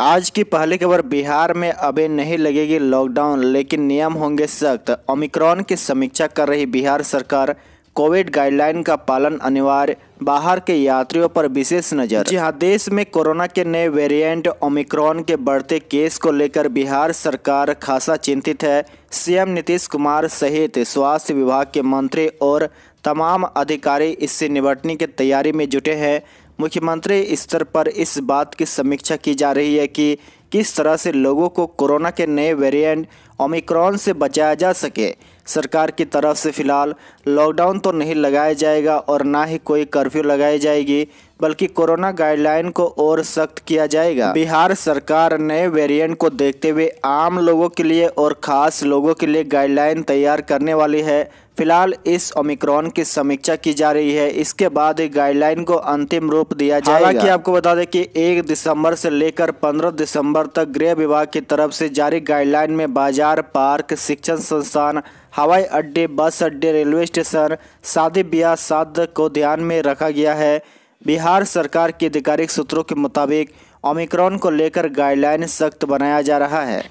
आज की पहली खबर बिहार में अभी नहीं लगेगी लॉकडाउन लेकिन नियम होंगे सख्त ओमिक्रॉन की समीक्षा कर रही बिहार सरकार कोविड गाइडलाइन का पालन अनिवार्य बाहर के यात्रियों पर विशेष नजर जी हाँ देश में कोरोना के नए वेरिएंट ओमिक्रॉन के बढ़ते केस को लेकर बिहार सरकार खासा चिंतित है सीएम नीतीश कुमार सहित स्वास्थ्य विभाग के मंत्री और तमाम अधिकारी इससे निपटने की तैयारी में जुटे हैं मुख्यमंत्री स्तर पर इस बात की समीक्षा की जा रही है कि किस तरह से लोगों को कोरोना के नए वेरिएंट ओमिक्रॉन से बचाया जा सके सरकार की तरफ से फिलहाल लॉकडाउन तो नहीं लगाया जाएगा और ना ही कोई कर्फ्यू लगाई जाएगी बल्कि कोरोना गाइडलाइन को और सख्त किया जाएगा बिहार सरकार नए वेरिएंट को देखते हुए आम लोगों के लिए और खास लोगों के लिए गाइडलाइन तैयार करने वाली है फिलहाल इस ओमिक्रॉन की समीक्षा की जा रही है इसके बाद गाइडलाइन को अंतिम रूप दिया जाएगा हालांकि आपको बता दें कि एक दिसंबर से लेकर पंद्रह दिसंबर तक गृह विभाग की तरफ से जारी गाइडलाइन में बाजार पार्क शिक्षण संस्थान हवाई अड्डे बस अड्डे रेलवे स्टेशन शादी ब्याह साध को ध्यान में रखा गया है बिहार सरकार के आधिकारिक सूत्रों के मुताबिक ओमिक्रॉन को लेकर गाइडलाइन सख्त बनाया जा रहा है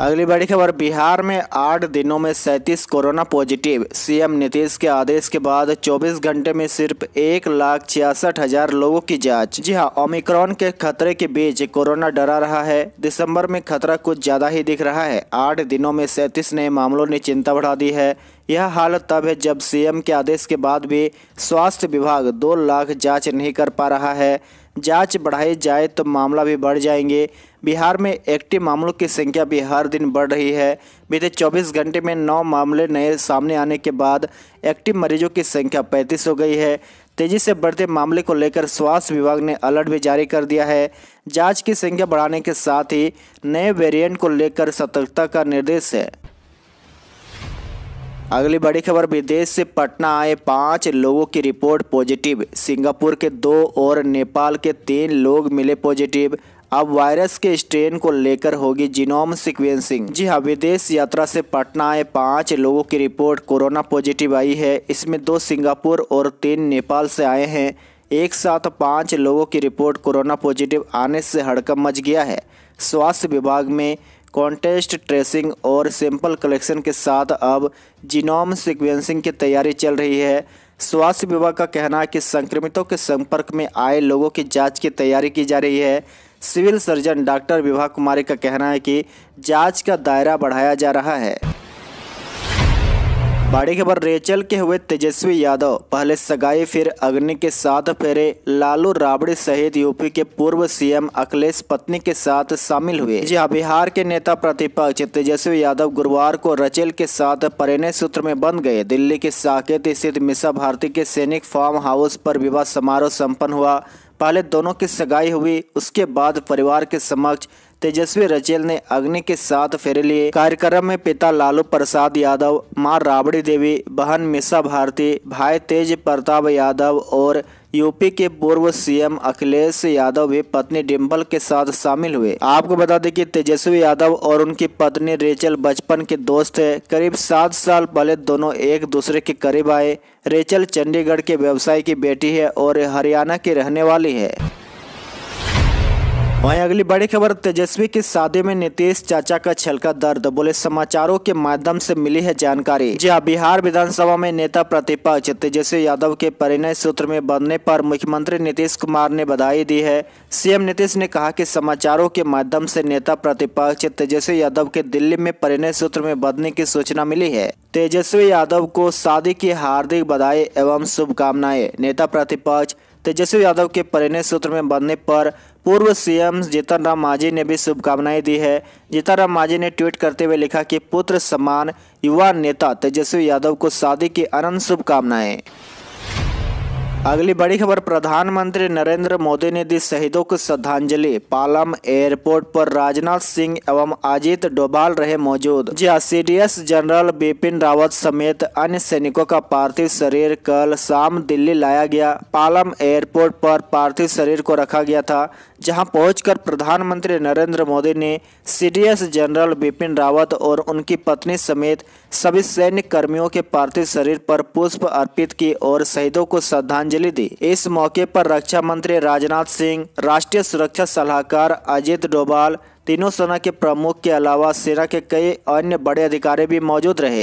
अगली बड़ी खबर बिहार में आठ दिनों में सैंतीस कोरोना पॉजिटिव सीएम नीतीश के आदेश के बाद 24 घंटे में सिर्फ एक लाख छियासठ हजार लोगों की जांच जी हां ओमिक्रॉन के खतरे के बीच कोरोना डरा रहा है दिसंबर में खतरा कुछ ज्यादा ही दिख रहा है आठ दिनों में सैंतीस नए मामलों ने चिंता बढ़ा दी है यह हालत तब है जब सीएम के आदेश के बाद भी स्वास्थ्य विभाग दो लाख जांच नहीं कर पा रहा है जांच बढ़ाई जाए तो मामला भी बढ़ जाएंगे बिहार में एक्टिव मामलों की संख्या भी हर दिन बढ़ रही है बीते 24 घंटे में नौ मामले नए सामने आने के बाद एक्टिव मरीजों की संख्या पैंतीस हो गई है तेजी से बढ़ते मामले को लेकर स्वास्थ्य विभाग ने अलर्ट भी जारी कर दिया है जांच की संख्या बढ़ाने के साथ ही नए वेरिएंट को लेकर सतर्कता का निर्देश है अगली बड़ी खबर विदेश से पटना आए पांच लोगों की रिपोर्ट पॉजिटिव सिंगापुर के दो और नेपाल के तीन लोग मिले पॉजिटिव अब वायरस के स्ट्रेन को लेकर होगी जीनोम सीक्वेंसिंग जी हाँ विदेश यात्रा से पटना आए पांच लोगों की रिपोर्ट कोरोना पॉजिटिव आई है इसमें दो सिंगापुर और तीन नेपाल से आए हैं एक साथ पाँच लोगों की रिपोर्ट कोरोना पॉजिटिव आने से हड़कम मच गया है स्वास्थ्य विभाग में कॉन्टेस्ट ट्रेसिंग और सैंपल कलेक्शन के साथ अब जीनोम सिक्वेंसिंग की तैयारी चल रही है स्वास्थ्य विभाग का कहना है कि संक्रमितों के संपर्क में आए लोगों की जांच की तैयारी की जा रही है civil surgeon doctor Vibha Kumari का कहना है कि जांच का दायरा बढ़ाया जा रहा है बड़ी खबर रेचल के हुए तेजस्वी यादव पहले सगाई फिर अग्नि के साथ फेरे लालू राबड़ी सहित यूपी के पूर्व सीएम अखिलेश पत्नी के साथ शामिल हुए जहाँ बिहार के नेता प्रतिपक्ष तेजस्वी यादव गुरुवार को रचेल के साथ परिणय सूत्र में बंद गए दिल्ली के साकेत स्थित मिसा भारती के सैनिक फार्म हाउस पर विवाह समारोह सम्पन्न हुआ पहले दोनों की सगाई हुई उसके बाद परिवार के समक्ष तेजस्वी रचेल ने अग्नि के साथ फेरे लिए कार्यक्रम में पिता लालू प्रसाद यादव मां राबड़ी देवी बहन मिसा भारती भाई तेज प्रताप यादव और यूपी के पूर्व सीएम अखिलेश यादव भी पत्नी डिम्पल के साथ शामिल हुए आपको बता दें कि तेजस्वी यादव और उनकी पत्नी रेचल बचपन के दोस्त है करीब सात साल पहले दोनों एक दूसरे के करीब आए रेचल चंडीगढ़ के व्यवसाय की बेटी है और हरियाणा की रहने वाली है वहीं अगली बड़ी खबर तेजस्वी की शादी में नीतीश चाचा का छलका दर्द बोले समाचारों के माध्यम से मिली है जानकारी जहां बिहार विधानसभा में नेता प्रतिपक्ष तेजस्वी यादव के परिणय सूत्र में बनने पर मुख्यमंत्री नीतीश कुमार ने बधाई दी है सीएम नीतीश ने कहा कि समाचारों के माध्यम से नेता प्रतिपक्ष तेजस्वी यादव के दिल्ली में परिणय सूत्र में बदने की सूचना मिली है तेजस्वी यादव को शादी की हार्दिक बधाई एवं शुभकामनाएं नेता प्रतिपक्ष तेजस्वी यादव के परिणय सूत्र में बनने पर पूर्व सीएम जीतन राम मांझी ने भी शुभकामनाएं दी है जीतन राम मांझी ने ट्वीट करते हुए लिखा कि पुत्र समान युवा नेता तेजस्वी यादव को शादी की अनंत शुभकामनाएं अगली बड़ी खबर प्रधानमंत्री नरेंद्र मोदी ने दी शहीदों को श्रद्धांजलि पालम एयरपोर्ट पर राजनाथ सिंह एवं अजीत डोभाल रहे मौजूद जहाँ सीडीएस जनरल बिपिन रावत समेत अन्य सैनिकों का पार्थिव शरीर कल शाम दिल्ली लाया गया पालम एयरपोर्ट पर पार्थिव शरीर को रखा गया था जहां पहुंचकर प्रधानमंत्री नरेंद्र मोदी ने सी जनरल बिपिन रावत और उनकी पत्नी समेत सभी सैन्य कर्मियों के पार्थिव शरीर पर पुष्प अर्पित की और शहीदों को श्रद्धांजलि दी इस मौके पर रक्षा मंत्री राजनाथ सिंह राष्ट्रीय सुरक्षा सलाहकार अजीत डोभाल तीनों सेना के प्रमुख के अलावा सेना के कई अन्य बड़े अधिकारी भी मौजूद रहे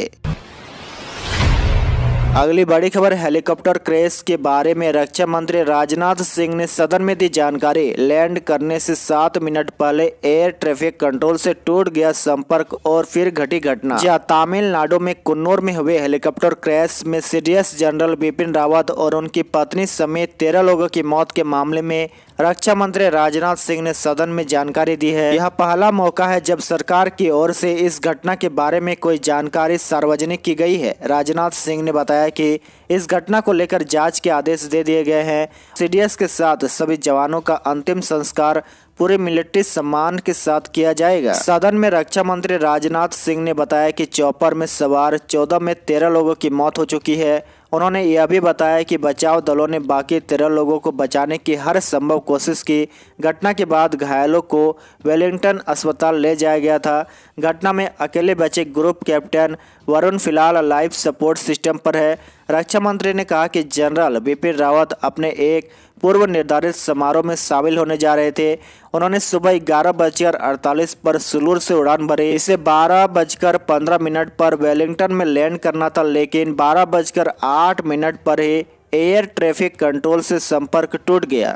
अगली बड़ी खबर हेलीकॉप्टर क्रैश के बारे में रक्षा मंत्री राजनाथ सिंह ने सदन में दी जानकारी लैंड करने से सात मिनट पहले एयर ट्रैफिक कंट्रोल से टूट गया संपर्क और फिर घटी घटना यह तमिलनाडु में कुन्नूर में हुए हेलीकॉप्टर क्रैश में सीडीएस जनरल बिपिन रावत और उनकी पत्नी समेत तेरह लोगों की मौत के मामले में रक्षा मंत्री राजनाथ सिंह ने सदन में जानकारी दी है यह पहला मौका है जब सरकार की ओर से इस घटना के बारे में कोई जानकारी सार्वजनिक की गई है राजनाथ सिंह ने बताया कि इस घटना को लेकर जांच के आदेश दे दिए गए हैं सीडीएस के साथ सभी जवानों का अंतिम संस्कार पूरे मिलिट्री सम्मान के साथ किया जाएगा सदन में रक्षा मंत्री राजनाथ सिंह ने बताया कि चौपर में सवार चौदह में तेरह लोगों की मौत हो चुकी है उन्होंने यह भी बताया कि बचाव दलों ने बाकी तेरह लोगों को बचाने की हर संभव कोशिश की घटना के बाद घायलों को वेलिंगटन अस्पताल ले जाया गया था घटना में अकेले बचे ग्रुप कैप्टन वरुण फिलहाल लाइफ सपोर्ट सिस्टम पर है रक्षा मंत्री ने कहा कि जनरल बिपिन रावत अपने एक पूर्व निर्धारित समारोह में शामिल होने जा रहे थे उन्होंने सुबह ग्यारह बजकर अड़तालीस पर सुलूर से उड़ान भरी इसे बारह बजकर पंद्रह मिनट पर वेलिंगटन में लैंड करना था लेकिन बारह बजकर आठ मिनट पर ही एयर ट्रैफिक कंट्रोल से संपर्क टूट गया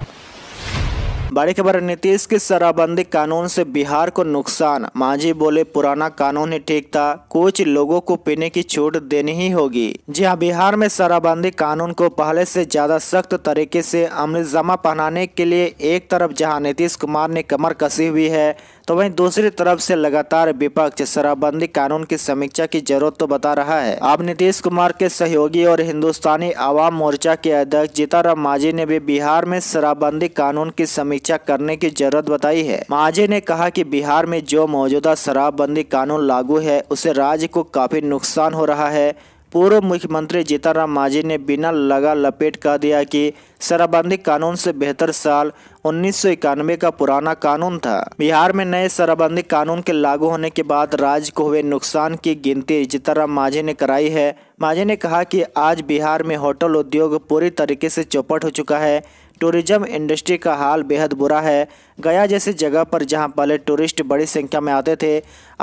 बड़ी खबर नीतीश की शराबबंदी कानून से बिहार को नुकसान मांझी बोले पुराना कानून ही ठीक था कुछ लोगों को पीने की छूट देनी ही होगी जी हाँ बिहार में शराबबंदी कानून को पहले से ज्यादा सख्त तरीके से अमल जमा पहनाने के लिए एक तरफ जहां नीतीश कुमार ने कमर कसी हुई है तो वहीं दूसरी तरफ से लगातार विपक्ष शराबबंदी कानून की समीक्षा की जरूरत तो बता रहा है अब नीतीश कुमार के सहयोगी और हिंदुस्तानी आवाम मोर्चा के अध्यक्ष जीताराम मांझी ने भी बिहार में शराबबंदी कानून की समीक्षा समीक्षा करने की जरूरत बताई है माझे ने कहा कि बिहार में जो मौजूदा शराबबंदी कानून लागू है उसे राज्य को काफी नुकसान हो रहा है पूर्व मुख्यमंत्री जीताराम मांझी ने बिना लगा लपेट कह दिया कि शराबबंदी कानून से बेहतर साल उन्नीस का पुराना कानून था बिहार में नए शराबबंदी कानून के लागू होने के बाद राज्य को हुए नुकसान की गिनती जीताराम मांझी ने कराई है मांझी ने कहा कि आज बिहार में होटल उद्योग पूरी तरीके से चौपट हो चुका है टूरिज्म इंडस्ट्री का हाल बेहद बुरा है गया जैसी जगह पर जहां पहले टूरिस्ट बड़ी संख्या में आते थे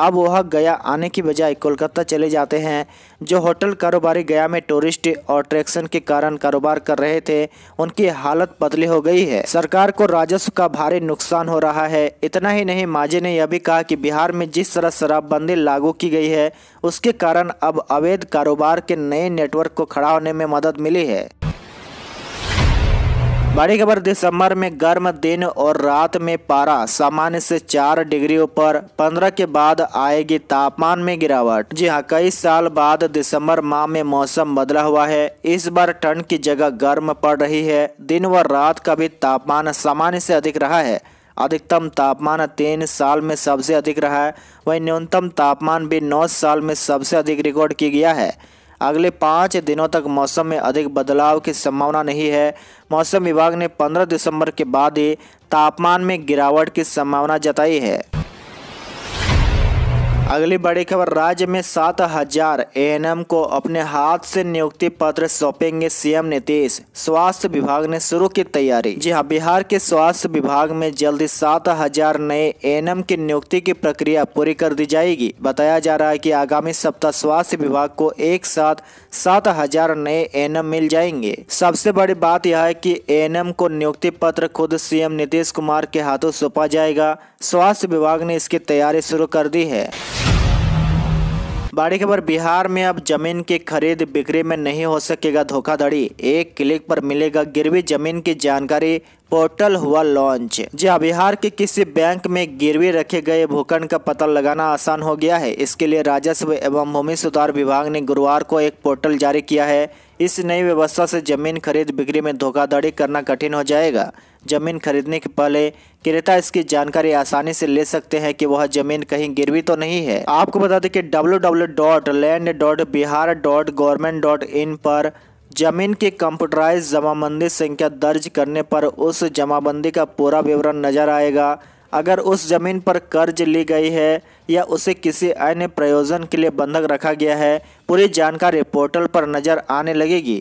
अब वह गया आने की बजाय कोलकाता चले जाते हैं जो होटल कारोबारी गया में टूरिस्ट और अट्रैक्शन के कारण कारोबार कर रहे थे उनकी हालत पतली हो गई है सरकार को राजस्व का भारी नुकसान हो रहा है इतना ही नहीं माझे ने यह भी कहा कि बिहार में जिस तरह शराबबंदी लागू की गई है उसके कारण अब अवैध कारोबार के नए नेटवर्क को खड़ा होने में मदद मिली है बड़ी खबर दिसंबर में गर्म दिन और रात में पारा सामान्य से चार डिग्रियों पर पंद्रह के बाद आएगी तापमान में गिरावट जी हाँ कई साल बाद दिसंबर माह में मौसम बदला हुआ है इस बार ठंड की जगह गर्म पड़ रही है दिन व रात का भी तापमान सामान्य से अधिक रहा है अधिकतम तापमान तीन साल में सबसे अधिक रहा है वही न्यूनतम तापमान भी नौ साल में सबसे अधिक रिकॉर्ड किया गया है अगले पाँच दिनों तक मौसम में अधिक बदलाव की संभावना नहीं है मौसम विभाग ने 15 दिसंबर के बाद ही तापमान में गिरावट की संभावना जताई है अगली बड़ी खबर राज्य में सात हजार एएनएम को अपने हाथ से नियुक्ति पत्र सौंपेंगे सीएम नीतीश स्वास्थ्य विभाग ने शुरू की तैयारी जी हाँ बिहार के स्वास्थ्य विभाग में जल्द सात हजार नए एएनएम की नियुक्ति की प्रक्रिया पूरी कर दी जाएगी बताया जा रहा है कि आगामी सप्ताह स्वास्थ्य विभाग को एक साथ सात हजार नए एएनएम मिल जाएंगे सबसे बड़ी बात यह है की एएनएम को नियुक्ति पत्र खुद सीएम नीतीश कुमार के हाथों सौंपा जाएगा स्वास्थ्य विभाग ने इसकी तैयारी शुरू कर दी है बड़ी खबर बिहार में अब जमीन की खरीद बिक्री में नहीं हो सकेगा धोखाधड़ी एक क्लिक पर मिलेगा गिरवी जमीन की जानकारी पोर्टल हुआ लॉन्च जी बिहार के किसी बैंक में गिरवी रखे गए भूखंड का पता लगाना आसान हो गया है इसके लिए राजस्व एवं भूमि सुधार विभाग ने गुरुवार को एक पोर्टल जारी किया है इस नई व्यवस्था से जमीन खरीद बिक्री में धोखाधड़ी करना कठिन हो जाएगा ज़मीन खरीदने के पहले क्रेता इसकी जानकारी आसानी से ले सकते हैं कि वह जमीन कहीं गिरवी तो नहीं है आपको बता दें कि www.land.bihar.government.in पर जमीन की कंप्यूटराइज जमाबंदी संख्या दर्ज करने पर उस जमाबंदी का पूरा विवरण नजर आएगा अगर उस जमीन पर कर्ज ली गई है या उसे किसी अन्य प्रयोजन के लिए बंधक रखा गया है पूरी जानकारी पोर्टल पर नजर आने लगेगी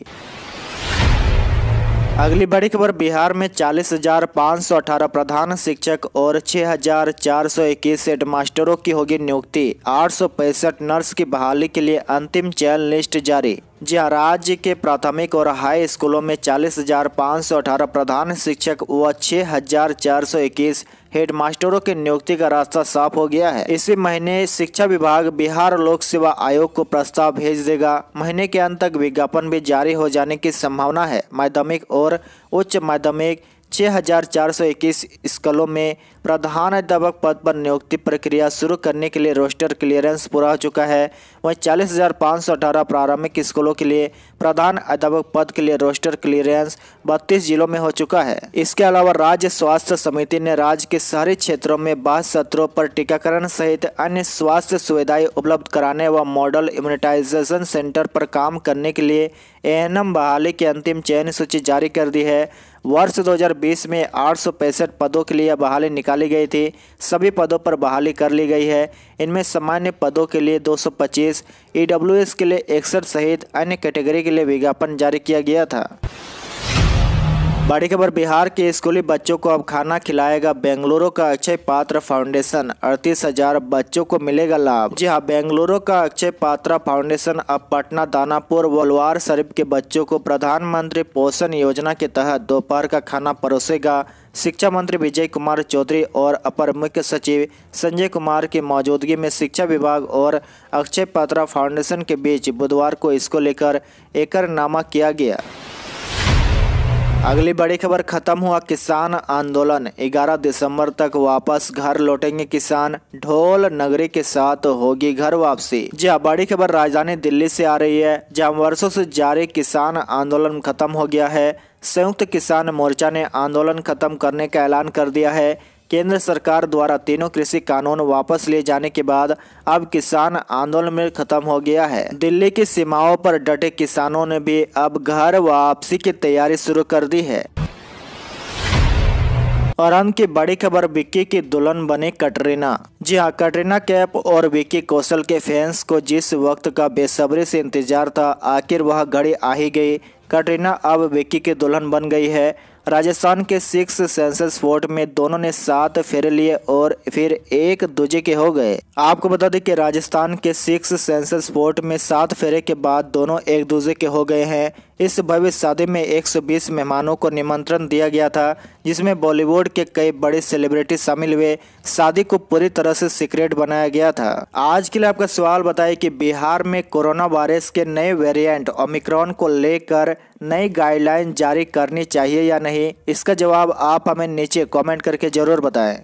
अगली बड़ी खबर बिहार में चालीस हजार पाँच सौ अठारह प्रधान शिक्षक और छः हजार चार सौ इक्कीस हेड मास्टरों की होगी नियुक्ति आठ सौ पैंसठ नर्स की बहाली के लिए अंतिम चयन लिस्ट जारी जहाँ राज्य के प्राथमिक और हाई स्कूलों में चालीस हजार पाँच सौ अठारह प्रधान शिक्षक व छः हजार चार सौ इक्कीस हेडमास्टरों की नियुक्ति का रास्ता साफ हो गया है इसी महीने शिक्षा विभाग बिहार लोक सेवा आयोग को प्रस्ताव भेज देगा महीने के अंत तक विज्ञापन भी जारी हो जाने की संभावना है माध्यमिक और उच्च माध्यमिक 6,421 स्कूलों में प्रधान अध्यापक पद पर नियुक्ति प्रक्रिया शुरू करने के लिए रोस्टर क्लियरेंस पूरा हो चुका है वहीं चालीस प्रारंभिक स्कूलों के लिए प्रधान अध्यापक पद के लिए रोस्टर क्लियरेंस बत्तीस जिलों में हो चुका है इसके अलावा राज्य स्वास्थ्य समिति ने राज्य के शहरी क्षेत्रों में बास सत्रों पर टीकाकरण सहित अन्य स्वास्थ्य सुविधाएं उपलब्ध कराने व मॉडल इम्यूनिटाइजेशन सेंटर पर काम करने के लिए एएनएम बहाली की अंतिम चयन सूची जारी कर दी है वर्ष 2020 में आठ पदों के लिए बहाली निकाली गई थी सभी पदों पर बहाली कर ली गई है इनमें सामान्य पदों के लिए 225, ईडब्ल्यूएस के लिए इकसठ सहित अन्य कैटेगरी के लिए विज्ञापन जारी किया गया था बड़ी खबर बिहार के स्कूली बच्चों को अब खाना खिलाएगा बेंगलुरु का अक्षय पात्र फाउंडेशन अड़तीस हजार बच्चों को मिलेगा लाभ जी हाँ बेंगलुरु का अक्षय पात्र फाउंडेशन अब पटना दानापुर वलवार शरीफ के बच्चों को प्रधानमंत्री पोषण योजना के तहत दोपहर का खाना परोसेगा शिक्षा मंत्री विजय कुमार चौधरी और अपर मुख्य सचिव संजय कुमार की मौजूदगी में शिक्षा विभाग और अक्षय पात्रा फाउंडेशन के बीच बुधवार को इसको लेकर एकरनामा किया गया अगली बड़ी खबर खत्म हुआ किसान आंदोलन 11 दिसंबर तक वापस घर लौटेंगे किसान ढोल नगरी के साथ होगी घर वापसी जी हाँ बड़ी खबर राजधानी दिल्ली से आ रही है जहां वर्षों से जारी किसान आंदोलन खत्म हो गया है संयुक्त किसान मोर्चा ने आंदोलन खत्म करने का ऐलान कर दिया है केंद्र सरकार द्वारा तीनों कृषि कानून वापस लिए जाने के बाद अब किसान आंदोलन में खत्म हो गया है दिल्ली की सीमाओं पर डटे किसानों ने भी अब घर वापसी की तैयारी शुरू कर दी है और अंत की बड़ी खबर विक्की की दुल्हन बने कटरीना जी हाँ कटरीना कैप और विक्की कौशल के फैंस को जिस वक्त का बेसब्री से इंतजार था आखिर वह घड़ी आ ही गई कटरीना अब विक्की की दुल्हन बन गई है राजस्थान के सिक्स सेंसस फोर्ट में दोनों ने सात फेरे लिए और फिर एक दूजे के हो गए आपको बता दें कि राजस्थान के सिक्स सेंसस फोर्ट में सात फेरे के बाद दोनों एक दूसरे के हो गए हैं इस भव्य शादी में 120 मेहमानों को निमंत्रण दिया गया था जिसमें बॉलीवुड के कई बड़े सेलिब्रिटी शामिल हुए शादी को पूरी तरह से सीक्रेट बनाया गया था आज के लिए आपका सवाल बताए कि बिहार में कोरोना वायरस के नए वेरिएंट ओमिक्रॉन को लेकर नई गाइडलाइन जारी करनी चाहिए या नहीं इसका जवाब आप हमें नीचे कमेंट करके जरूर बताएं